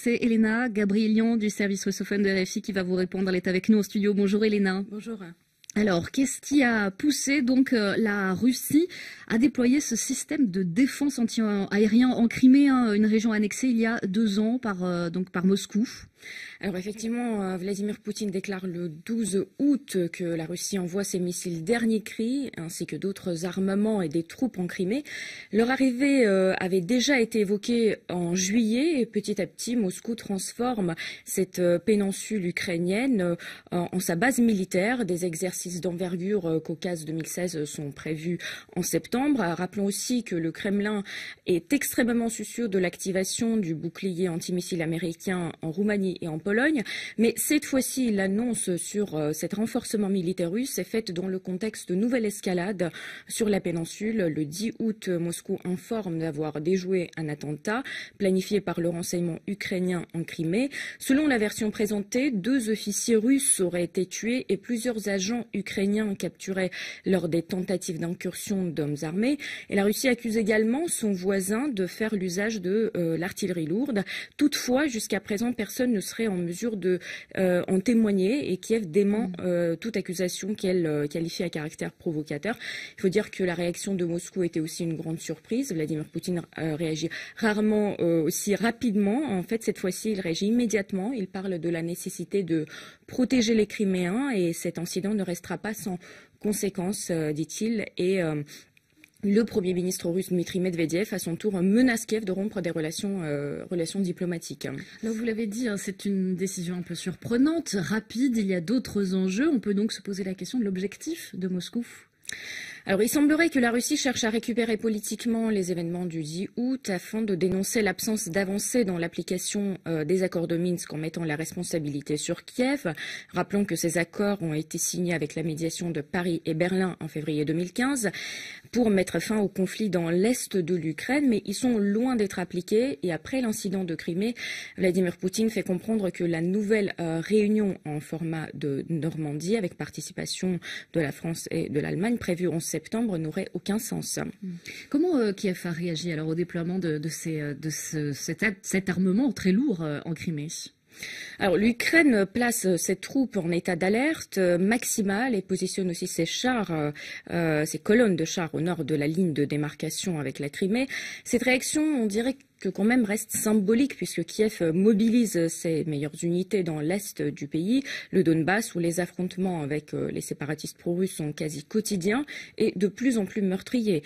C'est Elena Gabrielion du service russophone de RFI qui va vous répondre. Elle est avec nous au studio. Bonjour Elena. Bonjour. Alors, qu'est-ce qui a poussé donc euh, la Russie à déployer ce système de défense anti-aérien en Crimée, hein, une région annexée il y a deux ans par, euh, donc par Moscou alors effectivement, euh, Vladimir Poutine déclare le 12 août que la Russie envoie ses missiles dernier cri, ainsi que d'autres armements et des troupes en Crimée. Leur arrivée avait déjà été évoquée en juillet et petit à petit, Moscou transforme cette péninsule ukrainienne en sa base militaire, des exercices d'envergure euh, Caucase 2016 euh, sont prévues en septembre. Euh, rappelons aussi que le Kremlin est extrêmement soucieux de l'activation du bouclier antimissile américain en Roumanie et en Pologne. Mais cette fois-ci, l'annonce sur cet renforcement militaire russe est faite dans le contexte de nouvelle escalade sur la péninsule. Le 10 août, Moscou informe d'avoir déjoué un attentat planifié par le renseignement ukrainien en Crimée. Selon la version présentée, deux officiers russes auraient été tués et plusieurs agents ukrainiens capturés lors des tentatives d'incursion d'hommes armés. Et la Russie accuse également son voisin de faire l'usage de euh, l'artillerie lourde. Toutefois, jusqu'à présent, personne ne serait en mesure de euh, en témoigner et Kiev dément mm. euh, toute accusation qu'elle qualifie à caractère provocateur. Il faut dire que la réaction de Moscou était aussi une grande surprise. Vladimir Poutine réagit rarement aussi rapidement. En fait, cette fois-ci, il réagit immédiatement. Il parle de la nécessité de protéger les Criméens et cet incident ne reste restera pas sans conséquences, euh, dit-il, et euh, le Premier ministre russe Dmitri Medvedev, à son tour, menace Kiev de rompre des relations, euh, diplomatiques. vous l'avez dit, hein, c'est une décision un peu surprenante, rapide, il y a d'autres enjeux. On peut donc se poser la question de l'objectif de Moscou il semblerait que la Russie cherche à récupérer politiquement les événements du 10 août afin de dénoncer l'absence d'avancée dans l'application euh, des accords de Minsk en mettant la responsabilité sur Kiev. Rappelons que ces accords ont été signés avec la médiation de Paris et Berlin en février 2015 pour mettre fin au conflit dans l'est de l'Ukraine, mais ils sont loin d'être appliqués. Et après l'incident de Crimée, Vladimir Poutine fait comprendre que la nouvelle euh, réunion en format de Normandie, avec participation de la France et de l'Allemagne, prévue en septembre n'aurait aucun sens. Mm. Comment euh, Kiev a réagi alors au déploiement de, euh, cet, armement très lourd euh, en Crimée alors, l'Ukraine place ses troupes en état d'alerte maximale et positionne aussi ses chars, ses colonnes de chars au nord de la ligne de démarcation avec la Crimée. Cette réaction, on dirait que quand même reste symbolique puisque Kiev mobilise ses meilleures unités dans l'est du pays, le Donbass où les affrontements avec euh, les séparatistes pro-russes sont quasi quotidiens et de plus en plus meurtriers.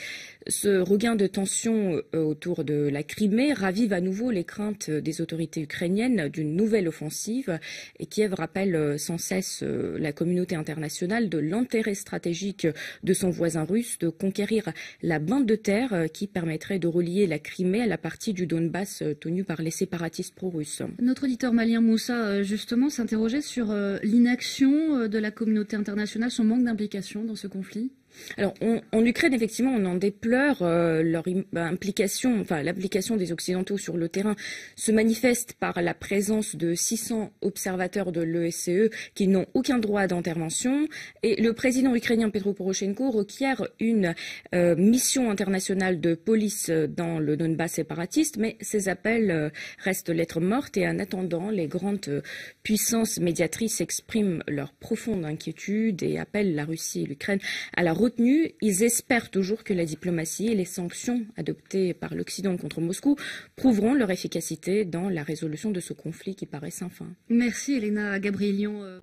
Ce regain de tension euh, autour de la Crimée ravive à nouveau les craintes des autorités ukrainiennes d'une nouvelle offensive et Kiev rappelle euh, sans cesse la communauté internationale de l'intérêt stratégique de son voisin russe de conquérir la bande de terre qui permettrait de relier la Crimée à la partie du du Donbass euh, tenu par les séparatistes pro-russes. Notre auditeur malien Moussa, euh, justement, s'interrogeait sur euh, l'inaction de la communauté internationale, son manque d'implication dans ce conflit. Alors, en Ukraine, effectivement, on en déplore euh, bah, enfin l'implication des Occidentaux sur le terrain se manifeste par la présence de 600 observateurs de l'ESCE qui n'ont aucun droit d'intervention. Et le président ukrainien Petro Poroshenko requiert une euh, mission internationale de police euh, dans le Donbass séparatiste, mais ces appels restent lettres mortes. Et en attendant, les grandes puissances médiatrices expriment leur profonde inquiétude et appellent la Russie et l'Ukraine à la retenus, ils espèrent toujours que la diplomatie et les sanctions adoptées par l'Occident contre Moscou prouveront leur efficacité dans la résolution de ce conflit qui paraît sans fin. Merci Elena Gabrielion. Euh.